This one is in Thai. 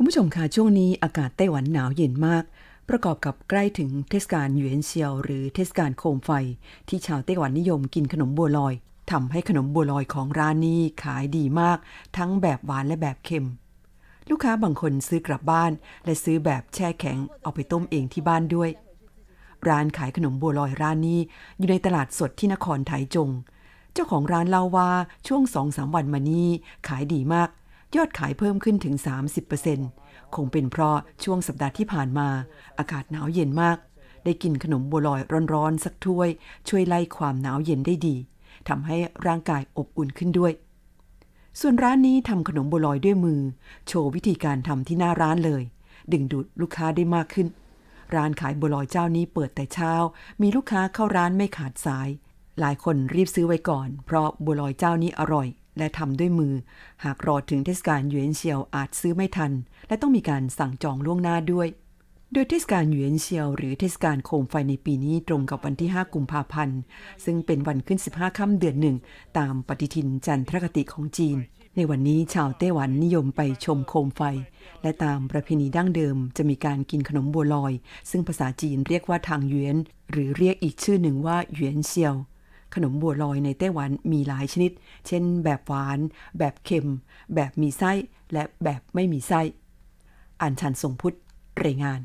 ุณผู้ชมคะช่วงนี้อากาศไต้หวันหนาวเย็นมาก ประกอบกับใกล้ถึงเทศกาลหยวนเซียว หรือเทศกาลโคมไฟ ที่ชาวไต้หวันนิยมกินขนมบัวลอยทำให้ขนมบัวลอยของร้านนี้ขายดีมาก ทั้งแบบหวานและแบบเค็ม ลูกค้าบางคนซื้อกลับบ้าน และซื้อแบบแช่แข็งเอาไปต้มเองที่บ้านด้วย ร้านขายขนมบัวลอย ร้านนี้อยู่ในตลาดสดที่นครไถจง เจ้าของร้านเล่าว่าช่วงสองสามวันมานี้ขายดีมากยอดขายเพิ่มขึ้นถึง 30%คงเป็นเพราะช่วงสัปดาห์ที่ผ่านมา อากาศหนาวเย็นมาก ได้กินขนมบัวลอยร้อนๆ สักถ้วยช่วยไล่ความหนาวเย็นได้ดีทำให้ร่างกายอบอุ่นขึ้นด้วย ส่วนร้านนี้ทำขนมบัวลอยด้วยมือ โชว์วิธีการทำที่หน้าร้านเลย ดึงดูดลูกค้าได้มากขึ้น ร้านขายบัวลอยเจ้านี้เปิดแต่เช้า มีลูกค้าเข้าร้านไม่ขาดสาย หลายคนรีบซื้อไว้ก่อน เพราะบัวลอยเจ้านี้อร่อยและทำด้วยมือ หากรอถึงเทศกาลหยวนเฉียวอาจซื้อไม่ทัน และต้องมีการสั่งจองล่วงหน้าด้วย โดยเทศกาลหยวนเฉียว หรือเทศกาลโคมไฟในปีนี้ตรงกับวันที่ 5 กุมภาพันธ์ ซึ่งเป็นวันขึ้น 15ค่ำเดือนหนึ่งตามปฏิทินจันทรคติของจีน ในวันนี้ชาวไต้หวันนิยมไปชมโคมไฟ และตามประเพณีดั้งเดิม จะมีการกินขนมบัวลอย ซึ่งภาษาจีนเรียกว่าทางหยวนหรือเรียกอีกชื่อหนึ่งว่าหยวนเชียวขนมบัวลอยในไต้หวันมีหลายชนิด เช่นแบบหวาน แบบเค็ม แบบมีไส้ และแบบไม่มีไส้ อันชันทรงพุทธรายงาน